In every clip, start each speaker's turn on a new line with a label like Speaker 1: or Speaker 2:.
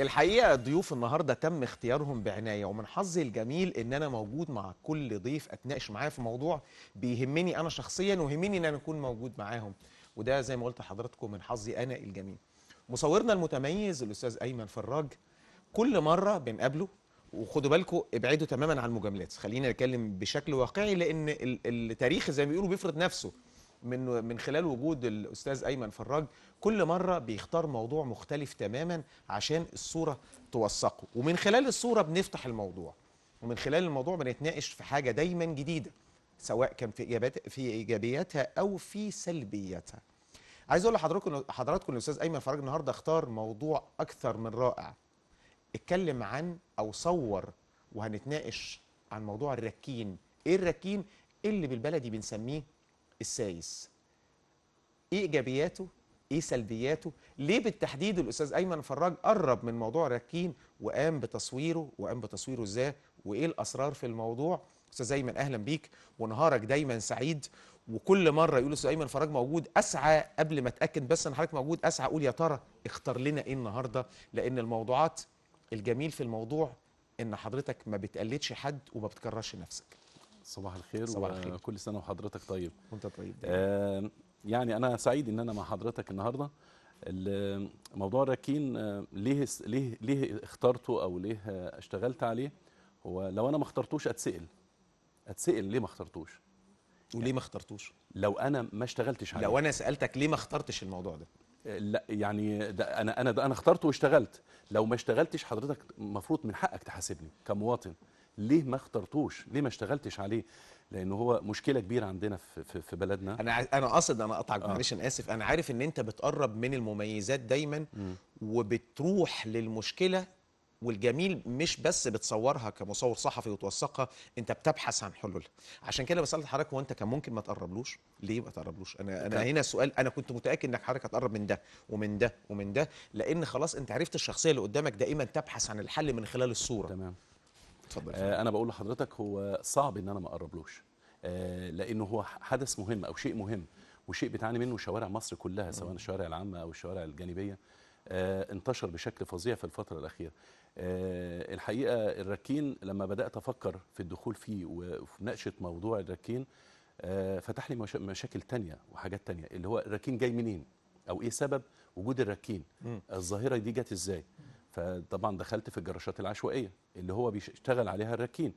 Speaker 1: الحقيقه ضيوف النهارده تم اختيارهم بعنايه ومن حظي الجميل ان انا موجود مع كل ضيف اتناقش معاه في موضوع بيهمني انا شخصيا ويهمني ان انا اكون موجود معاهم وده زي ما قلت لحضراتكم من حظي انا الجميل مصورنا المتميز الاستاذ ايمن فراج كل مره بنقابله وخدوا بالكم ابعدوا تماما عن المجاملات خلينا نتكلم بشكل واقعي لان التاريخ زي ما بيقولوا بيفرض نفسه من من خلال وجود الاستاذ ايمن فراج كل مره بيختار موضوع مختلف تماما عشان الصوره توثقه ومن خلال الصوره بنفتح الموضوع ومن خلال الموضوع بنتناقش في حاجه دايما جديده سواء كان في ايجابيات في ايجابياتها او في سلبياتها عايز اقول لحضراتكم حضراتكم الاستاذ ايمن فراج النهارده اختار موضوع اكثر من رائع اتكلم عن او صور وهنتناقش عن موضوع الركين ايه الركين اللي بالبلدي بنسميه السايس ايه ايجابياته ايه سلبياته ليه بالتحديد الاستاذ ايمن فراج قرب من موضوع الراكين وقام بتصويره وقام بتصويره ازاي وايه الاسرار في الموضوع استاذ ايمن اهلا بيك ونهارك دايما سعيد وكل مره يقول استاذ ايمن فراج موجود اسعى قبل ما اتاكد بس ان حضرتك موجود اسعى اقول يا ترى اختار لنا ايه النهارده لان الموضوعات الجميل في الموضوع ان حضرتك ما بتقلدش حد وما
Speaker 2: بتكررش نفسك صباح الخير صباح الخير كل سنه وحضرتك طيب وانت طيب آه يعني انا سعيد ان انا مع حضرتك النهارده موضوع الراكين آه، ليه ليه ليه اخترته او ليه اشتغلت عليه هو لو انا ما اخترتوش اتسال اتسال ليه ما اخترتوش وليه يعني ما اخترتوش لو انا ما اشتغلتش عليه لو انا سالتك ليه ما اخترتش الموضوع ده آه، لا يعني ده انا انا ده انا اخترته واشتغلت لو ما اشتغلتش حضرتك المفروض من حقك تحاسبني كمواطن ليه ما اخترتوش ليه ما اشتغلتش عليه لان هو مشكله كبيره عندنا في في بلدنا انا انا قصد
Speaker 1: انا اقطعك آه. معلش انا اسف انا عارف ان انت بتقرب من المميزات دايما م. وبتروح للمشكله والجميل مش بس بتصورها كمصور صحفي وتوثقها انت بتبحث عن حلول عشان كده بسال حضرتك هو انت كان ممكن ما تقربلوش ليه ما تقربلوش انا انا هنا سؤال انا كنت متاكد انك حضرتك هتقرب من ده ومن ده ومن ده لان خلاص انت عرفت
Speaker 2: الشخصيه اللي قدامك دائما تبحث عن الحل من خلال الصوره تمام آه انا بقول لحضرتك هو صعب ان انا ما اقربلوش آه لانه هو حدث مهم او شيء مهم وشيء بتعاني منه شوارع مصر كلها سواء الشوارع العامه او الشوارع الجانبيه آه انتشر بشكل فظيع في الفتره الاخيره آه الحقيقه الركين لما بدات افكر في الدخول فيه وفي مناقشه موضوع الركين آه فتح لي مشاكل تانية وحاجات تانية اللي هو الركين جاي منين او ايه سبب وجود الركين الظاهره دي جت ازاي فطبعا دخلت في الجراشات العشوائيه اللي هو بيشتغل عليها الراكين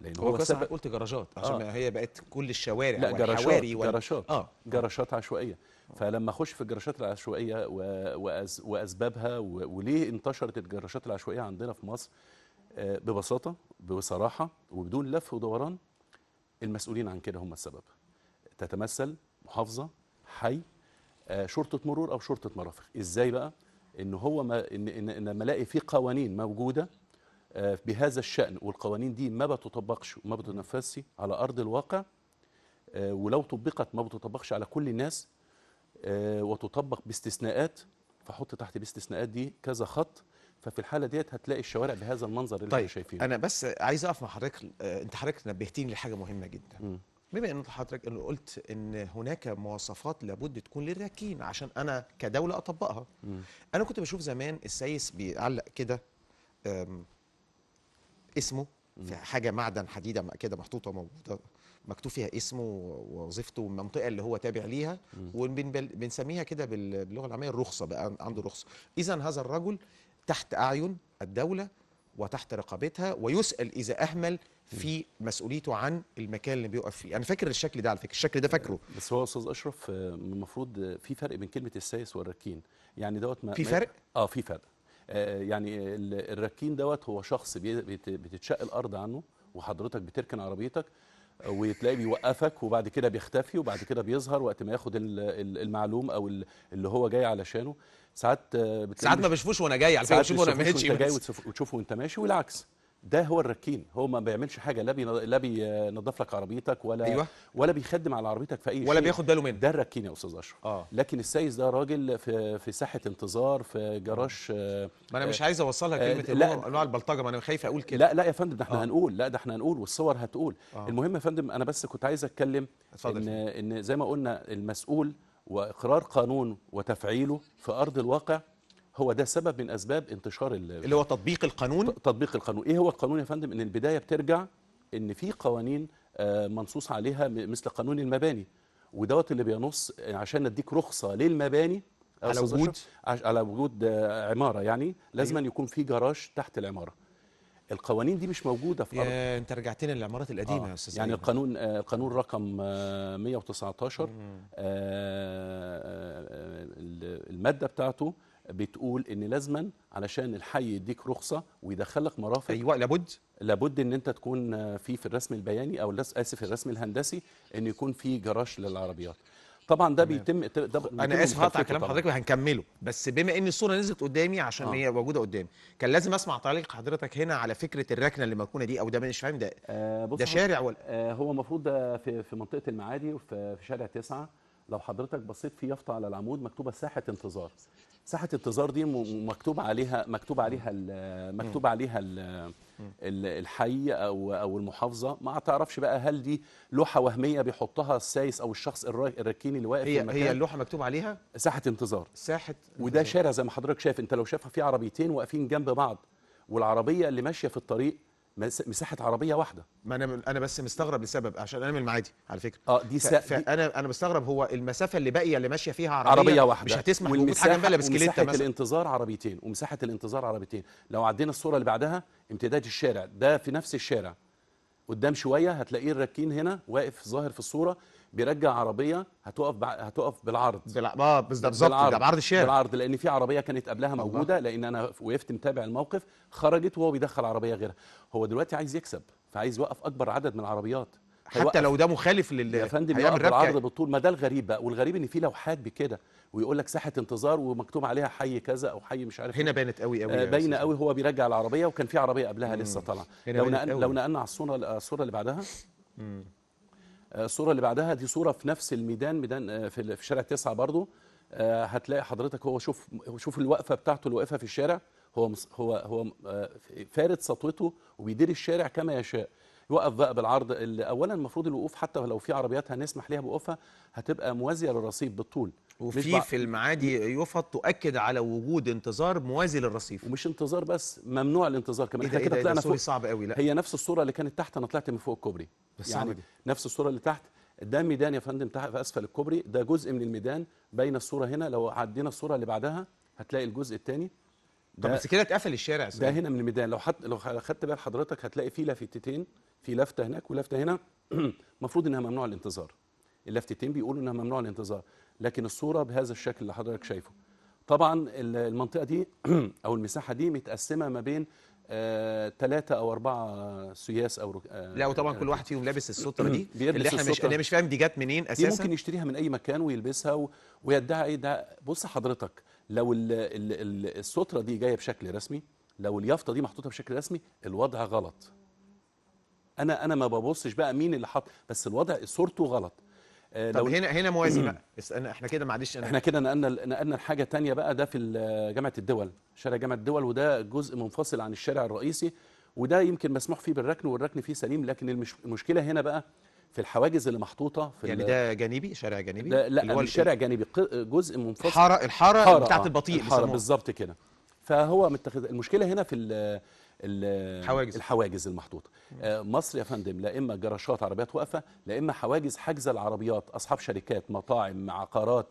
Speaker 2: لان هو, بس قلت جراجات آه. عشان هي بقت كل الشوارع لا جراشات جراشات آه. عشوائيه فلما اخش في الجراشات العشوائيه وأز واسبابها وليه انتشرت الجراشات العشوائيه عندنا في مصر آه، ببساطه بصراحه وبدون لف ودوران المسؤولين عن كده هم السبب تتمثل محافظه حي آه، شرطه مرور او شرطه مرافق ازاي بقى ان هو ما ان ان لما الاقي في قوانين موجوده آه، بهذا الشأن والقوانين دي ما بتطبقش وما بتنفذش على أرض الواقع آه، ولو طبقت ما بتطبقش على كل الناس آه، وتطبق باستثناءات فحط تحت الاستثناءات دي كذا خط ففي الحاله ديت هتلاقي الشوارع بهذا المنظر اللي طيب احنا شايفينه انا
Speaker 1: بس عايز اقف مع حضرتك انت حضرتك نبهتيني لحاجه مهمه جدا بما ان حضرتك انه قلت ان هناك مواصفات لابد تكون للراكين عشان انا كدوله اطبقها م. انا كنت بشوف زمان السايس بيعلق كده اسمه في حاجه معدن حديده كده محطوطه موجوده مكتوب فيها اسمه ووظيفته والمنطقه اللي هو تابع ليها وبنسميها كده باللغه العاميه الرخصه بقى عنده رخصه اذا هذا الرجل تحت اعين الدوله وتحت رقابتها ويسال اذا اهمل في
Speaker 2: مسؤوليته عن المكان اللي بيقف فيه انا فاكر الشكل ده على فكره الشكل ده فاكره آه، بس هو استاذ اشرف آه، المفروض في فرق بين كلمه السايس والركين يعني دوت ما في فرق اه في فرق آه، يعني الركين دوت هو شخص بتتشق الارض عنه وحضرتك بتركن عربيتك وتلاقي بيوقفك وبعد كده بيختفي وبعد كده بيظهر وقت ما ياخد المعلوم او اللي هو جاي علشانه ساعات آه، ساعات ما بشوفوش وانا جاي على فكره بشوفه وانا ماشي جاي وتشوفه وانت ماشي والعكس ده هو الركين هو ما بيعملش حاجه لا لا بينظف لك عربيتك ولا أيوة. ولا بيخدم على عربيتك في اي ولا شيء ولا بياخد باله منك ده الركين يا استاذ اشرف آه. لكن السايس ده راجل في في ساحه انتظار في جراج آه ما انا مش عايز اوصلها آه، كلمه آه لا انواع البلطجه ما انا خايف اقول كده لا لا يا فندم ده احنا آه. هنقول لا ده احنا هنقول والصور هتقول آه. المهم يا فندم انا بس كنت عايز اتكلم أتفضل ان ان زي ما قلنا المسؤول واقرار قانون وتفعيله في ارض الواقع هو ده سبب من اسباب انتشار اللي هو تطبيق القانون تطبيق القانون ايه هو القانون يا فندم ان البدايه بترجع ان في قوانين آه، منصوص عليها مثل قانون المباني ودوت اللي بينص عشان نديك رخصه للمباني على وجود على آه، وجود عماره يعني لازم أيوه. يكون في جراج تحت العماره القوانين دي مش موجوده في أرض. آه، انت رجعتنا للعمارات القديمه آه. يا استاذ يعني القانون آه القانون رقم آه 119 آه الماده بتاعته بتقول ان لازما علشان الحي يديك رخصه ويدخلك مرافق ايوه لابد لابد ان انت تكون في في الرسم البياني او اسف الرسم الهندسي ان يكون في جراج للعربيات طبعا ده بيتم ده انا اسف هقطع كلام حضرتك
Speaker 1: وهنكمله بس بما ان الصوره نزلت قدامي عشان آه. هي موجوده قدامي كان لازم اسمع تعليق حضرتك هنا على فكره الركنه اللي مكونه دي او ده مش فاهم ده آه ده شارع
Speaker 2: ولا آه هو المفروض ده في في منطقه المعادي وفي في شارع تسعة لو حضرتك بصيت في يافطه على العمود مكتوبه ساحه انتظار ساحه انتظار دي مكتوب عليها مكتوب عليها مكتوب عليها الحي او او المحافظه ما تعرفش بقى هل دي لوحه وهميه بيحطها السايس او الشخص الركين اللي واقف هي في المكان هي اللوحه مكتوب عليها ساحه انتظار ساحه انتظار. وده شارع زي ما حضرتك شايف انت لو شايفها في عربيتين واقفين جنب بعض والعربيه اللي ماشيه في الطريق مساحه عربيه واحده ما انا انا بس مستغرب لسبب عشان انا من المعادي على فكره اه دي, سقف انا انا مستغرب هو المسافه اللي باقيه اللي
Speaker 1: ماشيه فيها عربيه, عربيه واحده مش هتسمح والمساحه حاجه بلا بسكليته مساحه
Speaker 2: الانتظار عربيتين ومساحه الانتظار عربيتين لو عدينا الصوره اللي بعدها امتداد الشارع ده في نفس الشارع قدام شويه هتلاقيه الراكين هنا واقف ظاهر في الصوره بيرجع عربيه هتقف هتقف بالعرض آه، بالعرض اه بالظبط ده بعرض الشارع بالعرض لان في عربيه كانت قبلها موجوده لان انا وقفت متابع الموقف خرجت وهو بيدخل عربيه غيرها هو دلوقتي عايز يكسب فعايز يوقف اكبر عدد من العربيات حتى لو ده مخالف لل يا فندم العرض بالطول ما ده الغريب بقى والغريب ان في لوحات بكده ويقول لك ساحه انتظار ومكتوب عليها حي كذا او حي مش عارف هنا إيه. بانت قوي قوي آه، باينه قوي هو بيرجع العربيه وكان في عربيه قبلها لسه طالعه لو نقلنا لو نقلنا على الصوره الصوره اللي بعدها مم. آه، الصوره اللي بعدها دي صوره في نفس الميدان ميدان آه، في شارع تسعة برضو آه، هتلاقي حضرتك هو شوف شوف الوقفه بتاعته اللي واقفه في الشارع هو هو هو فارد سطوته وبيدير الشارع كما يشاء يوقف بقى بالعرض اللي اولا المفروض الوقوف حتى لو في عربيات هنسمح ليها بوقوفها هتبقى موازيه للرصيف بالطول وفي في المعادي يفط تؤكد على وجود انتظار موازي للرصيف ومش انتظار بس ممنوع الانتظار كمان إيه احنا إيه كده طلعنا فوق صعب قوي لا هي نفس الصوره اللي كانت تحت انا طلعت من فوق الكوبري بس يعني دي. نفس الصوره اللي تحت ده ميدان يا فندم تحت في اسفل الكوبري ده جزء من الميدان بين الصوره هنا لو عدينا الصوره اللي بعدها هتلاقي الجزء الثاني طب بس كده اتقفل الشارع ده هنا من الميدان لو حط لو خدت بال حضرتك هتلاقي في لافتتين في لفته هناك ولفته هنا المفروض انها ممنوع الانتظار اللافتتين بيقولوا انها ممنوع الانتظار لكن الصوره بهذا الشكل اللي حضرتك شايفه طبعا المنطقه دي او المساحه دي متقسمه ما بين ثلاثة آه، أو أربعة سياس أو آه لا وطبعا كل واحد فيهم لابس السترة دي اللي احنا مش انا مش فاهم دي جت منين أساسا دي ممكن يشتريها من أي مكان ويلبسها و... ويدعي ده بص حضرتك لو ال ال الـ الستره دي جايه بشكل رسمي لو اليافطه دي محطوطه بشكل رسمي الوضع غلط انا انا ما ببصش بقى مين اللي حط بس الوضع صورته غلط آه طب لو هنا هنا موازي بقى احنا كده معلش احنا كده نقلنا نقلنا لحاجه ثانيه بقى ده في جامعه الدول شارع جامعه الدول وده جزء منفصل عن الشارع الرئيسي وده يمكن مسموح فيه بالركن والركن فيه سليم لكن المشكله هنا بقى في الحواجز اللي محطوطه في يعني ده جانبي شارع جانبي لا هو الشارع جانبي جزء منفصل الحاره الحاره بتاعه آه، البطيء الحاره بالظبط كده فهو متخذ المشكله هنا في الحواجز الحواجز المحطوطه آه، مصر يا فندم لا اما جراشات عربيات واقفه لا اما حواجز حجز العربيات اصحاب شركات مطاعم عقارات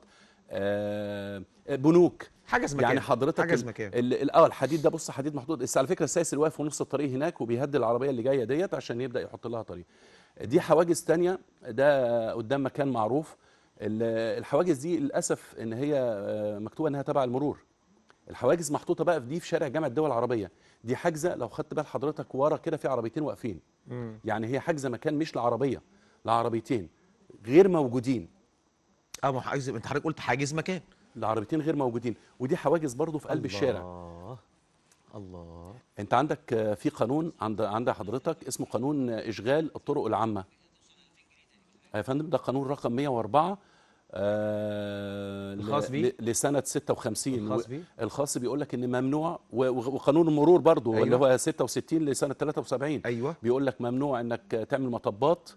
Speaker 2: آه، بنوك حاجز مكان يعني حضرتك حاجز مكان الاول الحديد ده بص حديد محطوط بس على فكره السايس اللي واقف في نص الطريق هناك وبيهدي العربيه اللي جايه ديت عشان يبدا يحط لها طريق دي حواجز ثانيه ده قدام مكان معروف الحواجز دي للاسف ان هي آه، مكتوبه انها تبع المرور الحواجز محطوطه بقى في دي في شارع جامعه الدول العربيه دي حاجزه لو خدت بال حضرتك ورا كده في عربيتين واقفين يعني هي حاجزه مكان مش لعربيه لعربيتين غير موجودين اه ما حاجز انت حضرتك قلت حاجز مكان العربيتين غير موجودين ودي حواجز برضو في قلب الله الشارع الله انت عندك آه، في قانون عند عند حضرتك اسمه قانون اشغال الطرق العامه آه، يا فندم ده قانون رقم 104 آه، الخاص بيه لسنه 56 الخاص بيه الخاص بيقول لك ان ممنوع وقانون المرور برضه أيوة اللي هو 66 لسنه 73 ايوه بيقول لك ممنوع انك تعمل مطبات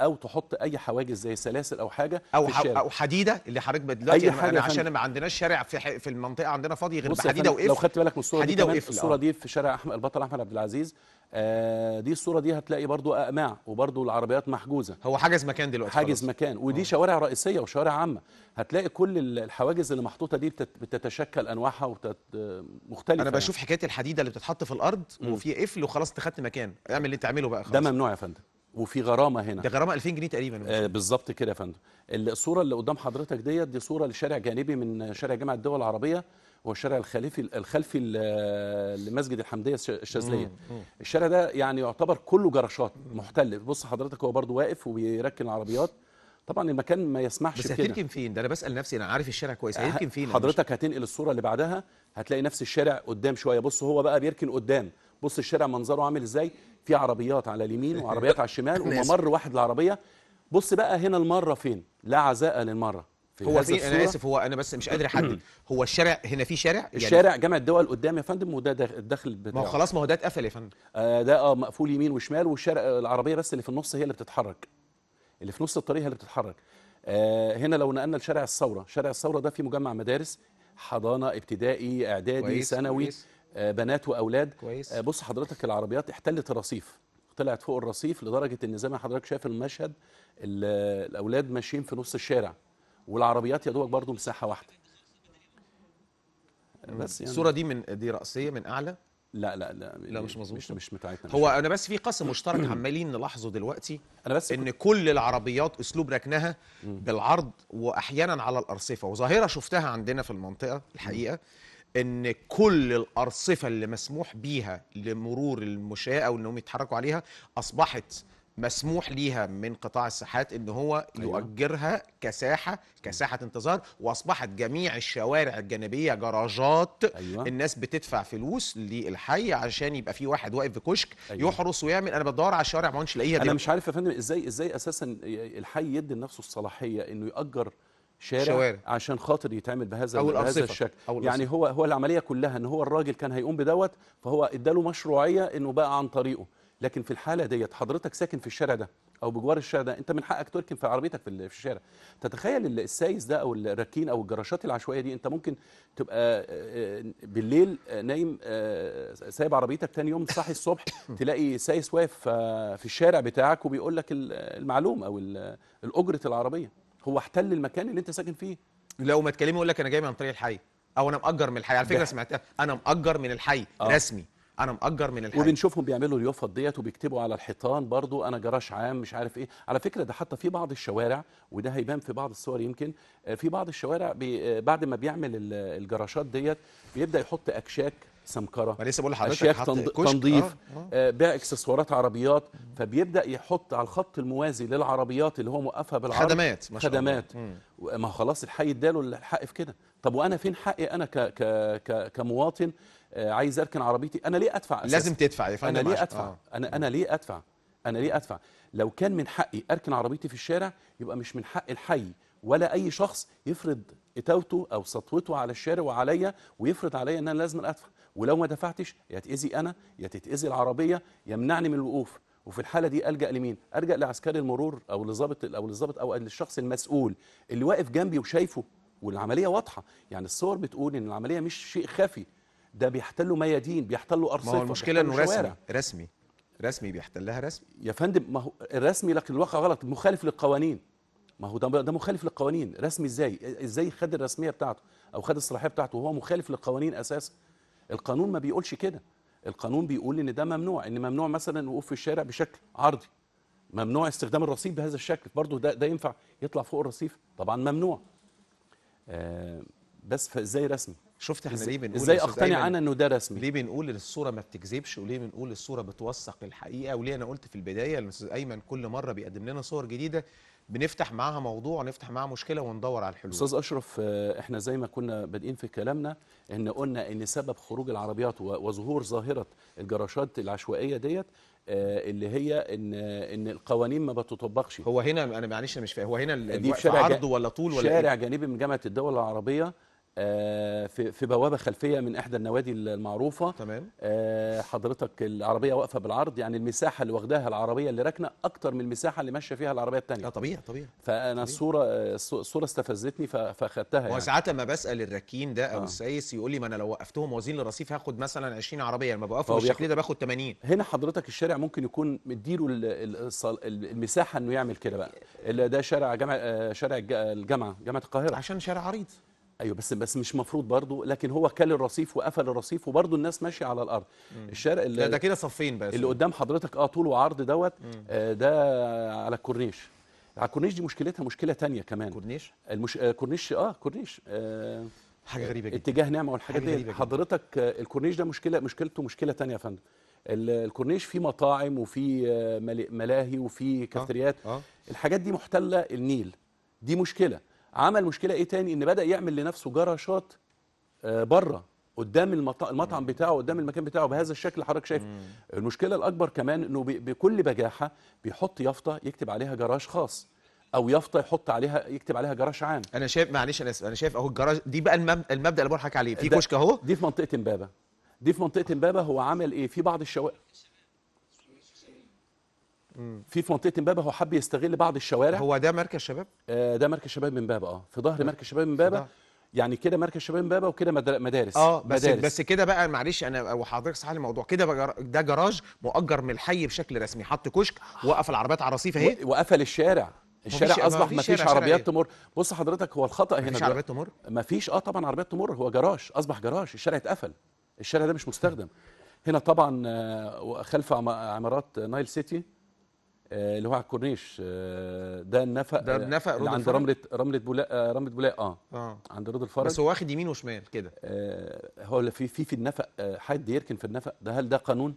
Speaker 2: او تحط اي حواجز زي سلاسل او حاجه او في الشارع. او حديده اللي حضرتك دلوقتي أي حاجة عشان ما عندناش
Speaker 1: شارع في في المنطقه عندنا فاضي غير بحديده وقفل لو خدت بالك من الصوره دي الصوره آه. دي
Speaker 2: في شارع احمد البطل احمد عبد العزيز آه دي الصوره دي هتلاقي برضو اقماع وبرضو العربيات محجوزه هو حاجز مكان دلوقتي حاجز خلاص. مكان ودي أوه. شوارع رئيسيه وشوارع عامه هتلاقي كل الحواجز اللي محطوطه دي بتتشكل انواعها ومختلفه انا يعني. بشوف يعني. حكايه الحديده اللي بتتحط في الارض وفي قفل وخلاص انت خدت مكان اعمل اللي تعمله بقى خلاص ده ممنوع يا فندم وفي غرامه هنا ده غرامه 2000 جنيه تقريبا آه بالظبط كده يا فندم الصوره اللي قدام حضرتك ديت دي صوره لشارع جانبي من شارع جامعه الدول العربيه هو الشارع الخلفي الخلفي لمسجد الحمديه الشاذليه الشارع ده يعني يعتبر كله جراشات محتل بص حضرتك هو برضو واقف وبيركن العربيات طبعا المكان ما يسمحش بس هتركن فين ده انا بسال نفسي انا عارف الشارع كويس هتركن فين حضرتك هتنقل الصوره اللي بعدها هتلاقي نفس الشارع قدام شويه بص هو بقى بيركن قدام بص الشارع منظره عامل ازاي في عربيات على اليمين وعربيات على الشمال وممر واحد العربيه بص بقى هنا المره فين لا عزاء للمره في هو في انا اسف
Speaker 1: هو انا بس مش قادر احدد هو الشارع هنا في شارع يعني الشارع
Speaker 2: جامع الدول قدام يا فندم وده الدخل بتاعه ما هو خلاص ما
Speaker 1: هو ده اتقفل يا فندم
Speaker 2: آه ده اه مقفول يمين وشمال والشارع العربيه بس اللي في النص هي اللي بتتحرك اللي في نص الطريق هي اللي بتتحرك آه هنا لو نقلنا لشارع الثوره شارع الثوره ده في مجمع مدارس حضانه ابتدائي اعدادي ثانوي آه، بنات واولاد آه، كويس. بص حضرتك العربيات احتلت الرصيف طلعت فوق الرصيف لدرجه ان زي ما حضرتك شايف المشهد الاولاد ماشيين في نص الشارع والعربيات يا دوبك برضه مساحه واحده
Speaker 1: بس يعني الصوره
Speaker 2: دي من دي راسيه من اعلى لا لا لا لا يعني مش مظبوط مش مش بتاعتنا
Speaker 1: هو انا بس في قسم مشترك عمالين نلاحظه دلوقتي انا بس ان كل العربيات اسلوب ركنها بالعرض واحيانا على الارصفه وظاهره شفتها عندنا في المنطقه الحقيقه ان كل الارصفه اللي مسموح بيها لمرور المشاة او انهم يتحركوا عليها اصبحت مسموح ليها من قطاع الساحات ان هو أيوة. يؤجرها كساحه كساحه انتظار واصبحت جميع الشوارع الجانبيه جراجات أيوة. الناس بتدفع فلوس للحي عشان يبقى في واحد واقف في كشك أيوة. يحرس ويعمل انا بدور على الشوارع ما لاقيها انا دي. مش
Speaker 2: عارف يا فندم ازاي ازاي اساسا الحي يدي لنفسه الصلاحيه انه ياجر شارع شوارع. عشان خاطر يتعمل بهذا أو بهذا الشكل أو يعني هو هو العمليه كلها ان هو الراجل كان هيقوم بدوت فهو اداله مشروعيه انه بقى عن طريقه لكن في الحاله ديت حضرتك ساكن في الشارع ده او بجوار الشارع ده انت من حقك تركن في عربيتك في الشارع تتخيل السايس ده او الركين او الجراشات العشوائيه دي انت ممكن تبقى آه، آه، بالليل آه، نايم سايب عربيتك تاني يوم صاحي الصبح تلاقي سايس واقف في الشارع بتاعك وبيقول لك المعلومه او اجره العربيه هو احتل المكان اللي انت ساكن فيه
Speaker 1: لو ما تكلمني يقول لك انا جاي من طريق الحي او انا مأجر من الحي على فكره سمعتها انا مأجر من الحي آه. رسمي
Speaker 2: انا مأجر من الحي وبنشوفهم بيعملوا اليوفط ديت وبيكتبوا على الحيطان برضو انا جراش عام مش عارف ايه على فكره ده حتى في بعض الشوارع وده هيبان في بعض الصور يمكن آه، في بعض الشوارع آه، بعد ما بيعمل الجراشات ديت بيبدا يحط اكشاك سمكره ما لسه بقول لحضرتك تنض... تنظيف آه،, آه. آه. بيع اكسسوارات عربيات فبيبدا يحط على الخط الموازي للعربيات اللي هو موقفها بالعرض خدمات ما شاء خدمات ما خلاص الحي اداله الحق في كده طب وانا فين حقي انا ك... ك... ك... كمواطن آه، عايز اركن عربيتي انا ليه ادفع أساساً؟ لازم تدفع يا فندم انا ليه ادفع آه. انا انا ليه ادفع انا ليه ادفع لو كان من حقي اركن عربيتي في الشارع يبقى مش من حق الحي ولا اي شخص يفرض اتاوته او سطوته على الشارع وعليا ويفرض عليا ان انا لازم ادفع ولو ما دفعتش يا تاذي انا يا تتاذي العربيه يمنعني من الوقوف وفي الحاله دي الجا لمين الجا لعسكري المرور او لظابط او للظابط او للشخص المسؤول اللي واقف جنبي وشايفه والعمليه واضحه يعني الصور بتقول ان العمليه مش شيء خفي ده بيحتلوا ميادين بيحتلوا ارصفه ما هو المشكله انه رسمي رسمي رسمي بيحتلها رسمي يا فندم ما هو الرسمي لكن الواقع غلط مخالف للقوانين ما هو ده ده مخالف للقوانين رسمي ازاي ازاي خد الرسميه بتاعته او خد الصلاحيه بتاعته وهو مخالف للقوانين اساسا القانون ما بيقولش كده القانون بيقول ان ده ممنوع ان ممنوع مثلا وقوف في الشارع بشكل عرضي ممنوع استخدام الرصيف بهذا الشكل برضه ده, ده ينفع يطلع فوق الرصيف طبعا ممنوع آه بس فازاي رسمي شفت احنا ليه بنقول ازاي اقتنع انا انه ده رسمي ليه بنقول
Speaker 1: الصوره ما بتكذبش وليه بنقول الصوره بتوثق الحقيقه وليه انا قلت في البدايه الاستاذ ايمن كل مره بيقدم لنا صور جديده بنفتح معاها موضوع ونفتح معاها مشكله وندور على الحلول استاذ اشرف
Speaker 2: آه، احنا زي ما كنا بادئين في كلامنا ان قلنا ان سبب خروج العربيات وظهور ظاهره الجراشات العشوائيه ديت آه، اللي هي ان ان القوانين ما بتطبقش هو هنا انا معلش انا مش فاهم هو هنا الوقت عرض ولا طول ولا شارع إيه؟ جانبي من جامعه الدول العربيه آه، في في بوابه خلفيه من احدى النوادي المعروفه تمام آه، حضرتك العربيه واقفه بالعرض يعني المساحه اللي واخداها العربيه اللي راكنه اكتر من المساحه اللي ماشيه فيها العربيه الثانيه اه طبيعي طبيعي فانا طبيعي. الصوره الصوره استفزتني فاخدتها
Speaker 1: يعني ساعات لما بسال الركين ده او آه. السايس يقول لي ما انا لو وقفتهم موازين للرصيف هاخد مثلا 20
Speaker 2: عربيه لما بوقفهم بالشكل ده باخد 80 هنا حضرتك الشارع ممكن يكون مديله المساحه انه يعمل كده بقى ده شارع جامع آه، شارع الجامعه جامعه القاهره عشان شارع عريض ايوه بس بس مش مفروض برضه لكن هو كل الرصيف وقفل الرصيف وبرضه الناس ماشيه على الارض مم. الشارع اللي ده كده صفين بس اللي قدام حضرتك اه طول وعرض دوت آه ده على الكورنيش على الكورنيش دي مشكلتها مشكله تانية كمان كورنيش المش... آه كورنيش اه كورنيش آه حاجه غريبه جدا اتجاه نعمه والحاجات دي حضرتك آه الكورنيش ده مشكله مشكلته مشكله تانية يا فندم الكورنيش فيه مطاعم وفيه آه، ملاهي وفيه آه، كافتريات آه. آه. الحاجات دي محتله النيل دي مشكله عمل مشكله ايه تاني ان بدا يعمل لنفسه جراشات آه، بره قدام المطعم بتاعه قدام المكان بتاعه بهذا الشكل اللي حضرتك شايفه المشكله الاكبر كمان انه بكل بجاحه بيحط يافطه يكتب عليها جراج خاص او يافطه يحط عليها يكتب عليها جراج عام انا شايف معلش انا اسف انا شايف اهو الجراج دي بقى المبدا اللي بضحك عليه في كشك اهو دي في منطقه امبابه دي في منطقه امبابه هو عمل ايه في بعض الشوارع في في منطقه امبابه هو حب يستغل بعض الشوارع هو ده مركز شباب آه ده مركز شباب امبابه اه في ظهر آه. مركز شباب امبابه يعني كده مركز شباب امبابه وكده مدارس اه بس مدارس. بس كده بقى معلش انا
Speaker 1: وحضرتك صح الموضوع كده ده جراج مؤجر من الحي بشكل رسمي حط كشك وقف العربيات على الرصيف اهي
Speaker 2: وقفل الشارع الشارع اصبح ما فيش عربيات ايه؟ تمر بص حضرتك هو الخطا هنا مفيش عربيات تمر مفيش اه طبعا عربيات تمر هو جراج اصبح جراج الشارع اتقفل الشارع ده مش مستخدم هنا طبعا آه، خلف عمارات نايل سيتي آه، اللي هو على الكورنيش آه، ده النفق ده النفق رود عند رمله رمله بولاق آه، رمله بولاق اه اه عند رود الفرج بس هو واخد يمين وشمال كده آه هو في في في النفق حد يركن في النفق ده هل ده قانون؟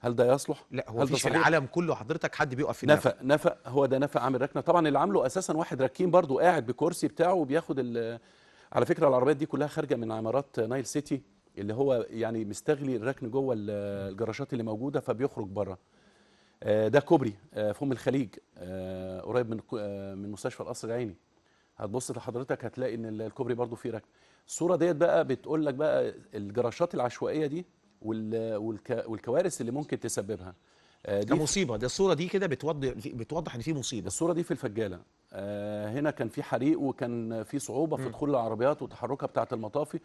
Speaker 2: هل ده يصلح؟ لا هو مفيش في العالم كله حضرتك حد بيقف في نفق نفق, نفق هو ده نفق عامل ركنه طبعا اللي عامله اساسا واحد راكين برضه قاعد بكرسي بتاعه وبياخد على فكره العربيات دي كلها خارجه من عمارات نايل سيتي اللي هو يعني مستغلي الركن جوه الجراشات اللي موجوده فبيخرج بره آه، ده كوبري آه، في ام الخليج آه، قريب من من مستشفى القصر العيني هتبص لحضرتك هتلاقي ان الكوبري برضو فيه ركن الصوره ديت بقى بتقول لك بقى الجراشات العشوائيه دي والكوارث اللي ممكن تسببها دي مصيبه ده الصوره دي كده بتوضح بتوضح ان في مصيبه الصوره دي في الفجاله هنا كان في حريق وكان في صعوبه في دخول العربيات وتحركها بتاعه المطافي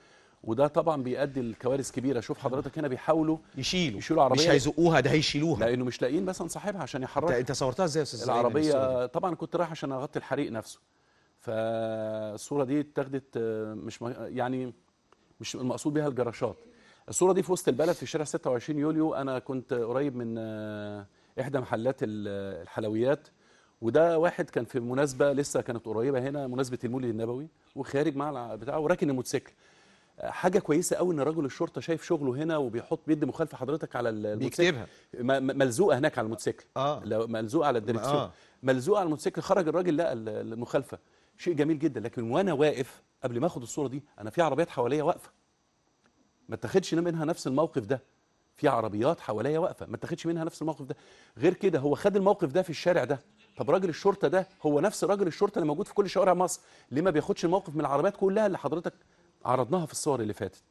Speaker 2: وده طبعا بيؤدي لكوارث كبيره شوف حضرتك هنا بيحاولوا يشيلوا يشيلوا عربيه مش هيزقوها ده هيشيلوها لانه مش لاقيين مثلا صاحبها عشان يحركها انت صورتها ازاي يا استاذ العربيه يعني طبعا كنت رايح عشان اغطي الحريق نفسه فالصوره دي اتاخدت آه، مش يعني مش المقصود بها الجراشات الصوره دي في وسط البلد في شارع 26 يوليو انا كنت قريب من آه، احدى محلات الحلويات وده واحد كان في مناسبه لسه كانت قريبه هنا مناسبه المولد النبوي وخارج مع بتاعه وراكن الموتوسيكل حاجه كويسه قوي ان رجل الشرطه شايف شغله هنا وبيحط بيدي مخالفه حضرتك على الموتوسيكل ملزوقه هناك على الموتوسيكل اه ملزوقه على الدركسيون آه. ملزوقه على الموتوسيكل خرج الراجل لقى المخالفه شيء جميل جدا لكن وانا واقف قبل ما اخد الصوره دي انا في عربيات حواليا واقفه ما اتخدش منها نفس الموقف ده في عربيات حواليا واقفه ما اتخدش منها نفس الموقف ده غير كده هو خد الموقف ده في الشارع ده طب راجل الشرطه ده هو نفس راجل الشرطه اللي موجود في كل شوارع مصر ليه ما بياخدش الموقف من العربيات كلها اللي حضرتك عرضناها في الصور اللي فاتت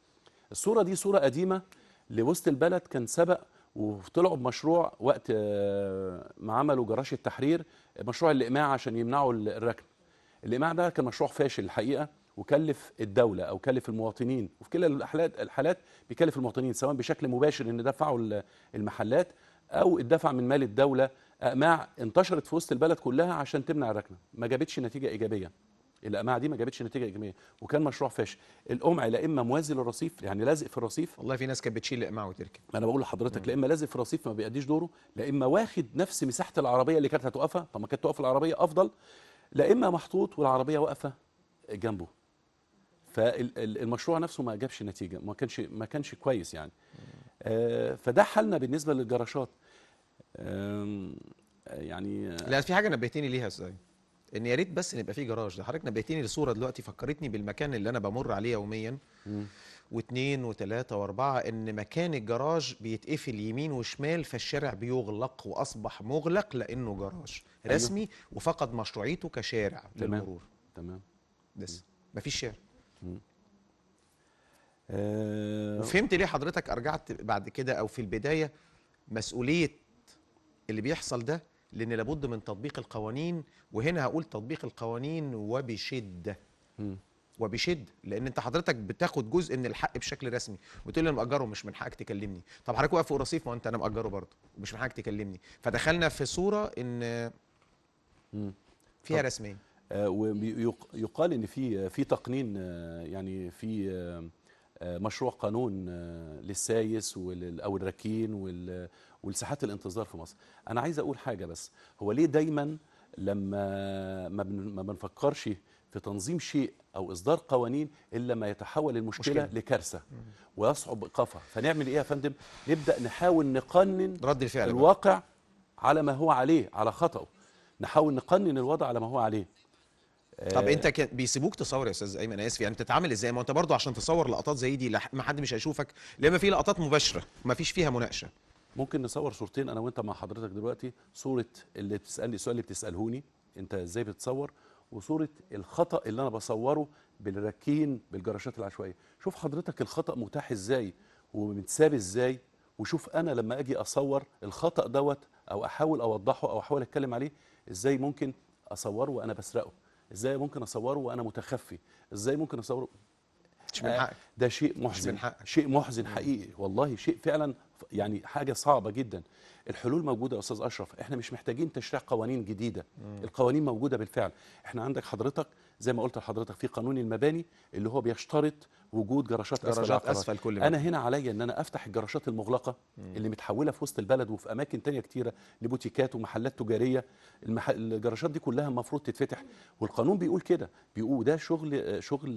Speaker 2: الصورة دي صورة قديمة لوسط البلد كان سبق وطلعوا بمشروع وقت آه، ما عملوا جراش التحرير مشروع الإقماع عشان يمنعوا الركن الإقماع ده كان مشروع فاشل الحقيقة وكلف الدولة أو كلف المواطنين وفي كلا الحالات بيكلف المواطنين سواء بشكل مباشر إن دفعوا المحلات أو الدفع من مال الدولة أقماع انتشرت في وسط البلد كلها عشان تمنع الركنة ما جابتش نتيجة إيجابية الامعه دي ما جابتش نتيجه ايجابيه وكان مشروع فاشل القمع لا اما موازي للرصيف يعني لازق في الرصيف والله في ناس كانت بتشيل القمع وتركب ما انا بقول لحضرتك لا اما لازق في الرصيف ما بيأديش دوره لا اما واخد نفس مساحه العربيه اللي كانت هتوقفها طب ما كانت تقف العربيه افضل لا اما محطوط والعربيه واقفه جنبه فالمشروع نفسه ما جابش نتيجه ما كانش ما كانش كويس يعني آه، فده حالنا بالنسبه للجراشات يعني آه،
Speaker 1: لا في حاجه نبهتني ليها ازاي ان يا ريت بس نبقى فيه جراج ده حضرتك نبهتني لصوره دلوقتي فكرتني بالمكان اللي انا بمر عليه يوميا واثنين وثلاثة واربعة ان مكان الجراج بيتقفل يمين وشمال فالشارع بيغلق واصبح مغلق لانه جراج أيوه. رسمي أيوه. وفقد مشروعيته كشارع تمام.
Speaker 2: للمرور تمام بس مفيش شارع آه. أه وفهمت
Speaker 1: ليه حضرتك ارجعت بعد كده او في البدايه مسؤوليه اللي بيحصل ده لان لابد من تطبيق القوانين وهنا هقول تطبيق القوانين وبشده وبشد لان انت حضرتك بتاخد جزء من الحق بشكل رسمي وتقول لي انا ماجره مش من حقك تكلمني طب حضرتك واقف فوق رصيف ما انت انا ماجره برضه مش من حقك تكلمني فدخلنا في صوره ان
Speaker 2: فيها رسميه آه ويقال ان في آه، في تقنين آه، يعني في آه آه، مشروع قانون آه، للسايس او الركين والساحات الانتظار في مصر انا عايز اقول حاجه بس هو ليه دايما لما ما بنفكرش في تنظيم شيء او اصدار قوانين الا ما يتحول المشكله مشكلة. لكارثه ويصعب ايقافها فنعمل ايه يا فندم نبدا نحاول نقنن رد الفعل الواقع بقى. على ما هو عليه على خطأه نحاول نقنن الوضع على ما هو عليه طب آه. انت كان بيسيبوك تصور يا استاذ ايمن
Speaker 1: اسف يعني بتتعامل ازاي ما انت برضو عشان تصور لقطات زي دي ما حد مش هيشوفك لما في لقطات مباشره ما
Speaker 2: فيش فيها مناقشه ممكن نصور صورتين انا وانت مع حضرتك دلوقتي صوره اللي بتسالني السؤال اللي بتسالهوني انت ازاي بتصور وصوره الخطا اللي انا بصوره بالركين بالجراشات العشوائيه شوف حضرتك الخطا متاح ازاي ومتساب ازاي وشوف انا لما اجي اصور الخطا دوت او احاول اوضحه او احاول اتكلم عليه ازاي ممكن اصوره وانا بسرقه ازاي ممكن اصوره وانا متخفي ازاي ممكن اصوره مش من آه، حقك ده شيء محزن من حقك. شيء محزن حقيقي والله شيء فعلا يعني حاجه صعبه جدا الحلول موجوده يا استاذ اشرف احنا مش محتاجين تشريع قوانين جديده القوانين موجوده بالفعل احنا عندك حضرتك زي ما قلت لحضرتك في قانون المباني اللي هو بيشترط وجود جراشات جراشات اسفل, أسفل كل انا هنا عليا ان انا افتح الجراشات المغلقه مم. اللي متحوله في وسط البلد وفي اماكن تانية كتيره لبوتيكات ومحلات تجاريه المح... الجراشات دي كلها المفروض تتفتح والقانون بيقول كده بيقول ده شغل شغل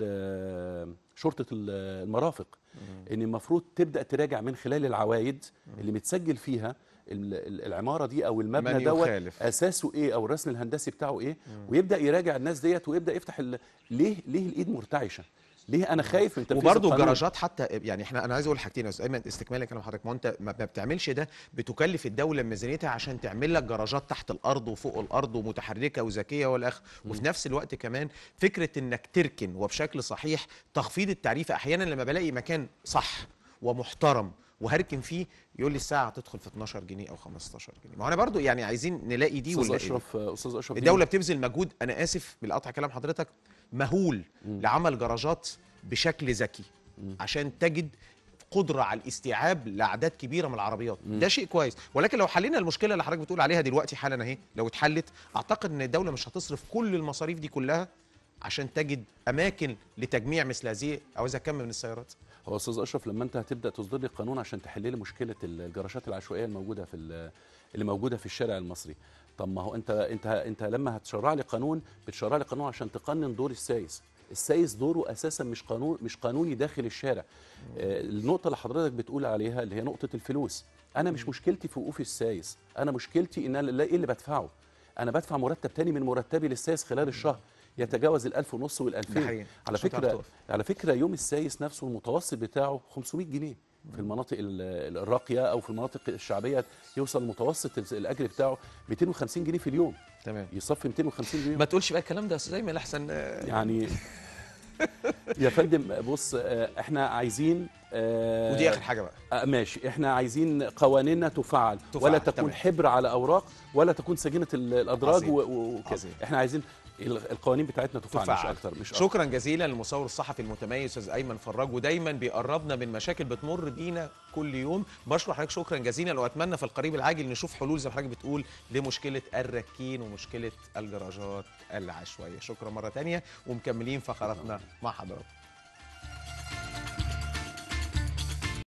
Speaker 2: شرطه المرافق مم. ان المفروض تبدا تراجع من خلال العوايد اللي متسجل فيها العماره دي او المبنى دوت اساسه ايه او الرسم الهندسي بتاعه ايه مم. ويبدا يراجع الناس ديت ويبدا يفتح ليه ليه الايد مرتعشه ليه انا خايف من تنفيذ وبرضه الجراجات حتى يعني احنا انا عايز اقول حاجتين يا استاذ ايمن استكمالا
Speaker 1: كلام حضرتك ما انت ما بتعملش ده بتكلف الدوله ميزانيتها عشان تعمل لك جراجات تحت الارض وفوق الارض ومتحركه وذكيه والاخ وفي نفس الوقت كمان فكره انك تركن وبشكل صحيح تخفيض التعريف احيانا لما بلاقي مكان صح ومحترم وهركن فيه يقول لي الساعه هتدخل في 12 جنيه او 15 جنيه ما هو انا برضو يعني عايزين نلاقي دي استاذ إيه؟ اشرف آه، استاذ اشرف الدوله بتبذل مجهود انا اسف بالقطع كلام حضرتك مهول م. لعمل جراجات بشكل ذكي عشان تجد قدره على الاستيعاب لاعداد كبيره من العربيات م. ده شيء كويس ولكن لو حلينا المشكله اللي حضرتك بتقول عليها دلوقتي حالا اهي لو اتحلت اعتقد ان الدوله مش هتصرف كل المصاريف دي كلها عشان تجد اماكن
Speaker 2: لتجميع مثل هذه او اذا كم من السيارات هو استاذ اشرف لما انت هتبدا تصدر لي قانون عشان تحل لي مشكله الجراشات العشوائيه الموجوده في اللي موجوده في الشارع المصري طب ما هو انت انت انت لما هتشرع لي قانون بتشرع لي قانون عشان تقنن دور السايس السايس دوره اساسا مش قانون مش قانوني داخل الشارع آه النقطه اللي حضرتك بتقول عليها اللي هي نقطه الفلوس انا مش مشكلتي في وقوف السايس انا مشكلتي ان انا ايه اللي بدفعه انا بدفع مرتب تاني من مرتبي للسايس خلال الشهر يتجاوز ال1000 ونص وال2000 على فكرة على فكرة يوم السايس نفسه المتوسط بتاعه 500 جنيه في المناطق الراقية أو في المناطق الشعبية يوصل متوسط الأجر بتاعه 250 جنيه في اليوم تمام يصفي 250 جنيه ما تقولش بقى الكلام ده زي ما الأحسن يعني يا فندم بص آه، احنا عايزين اه ودي اخر حاجه بقى اه ماشي احنا عايزين قوانيننا تفعل, تفعل ولا تكون تمام. حبر على اوراق ولا تكون سجينه الاضراج وكده احنا عايزين القوانين بتاعتنا تفعل, تفعل. مش اكتر مش أكتر. شكرا جزيلا للمصور
Speaker 1: الصحفي المتميز استاذ ايمن فراج ودايما بيقربنا من مشاكل بتمر بينا كل يوم بشكر حضرتك شكرا جزيلا واتمنى في القريب العاجل نشوف حلول زي ما حضرتك بتقول لمشكله الراكين ومشكله الجراجات العشوائيه شكرا مره ثانيه ومكملين فقراتنا مع حضراتكم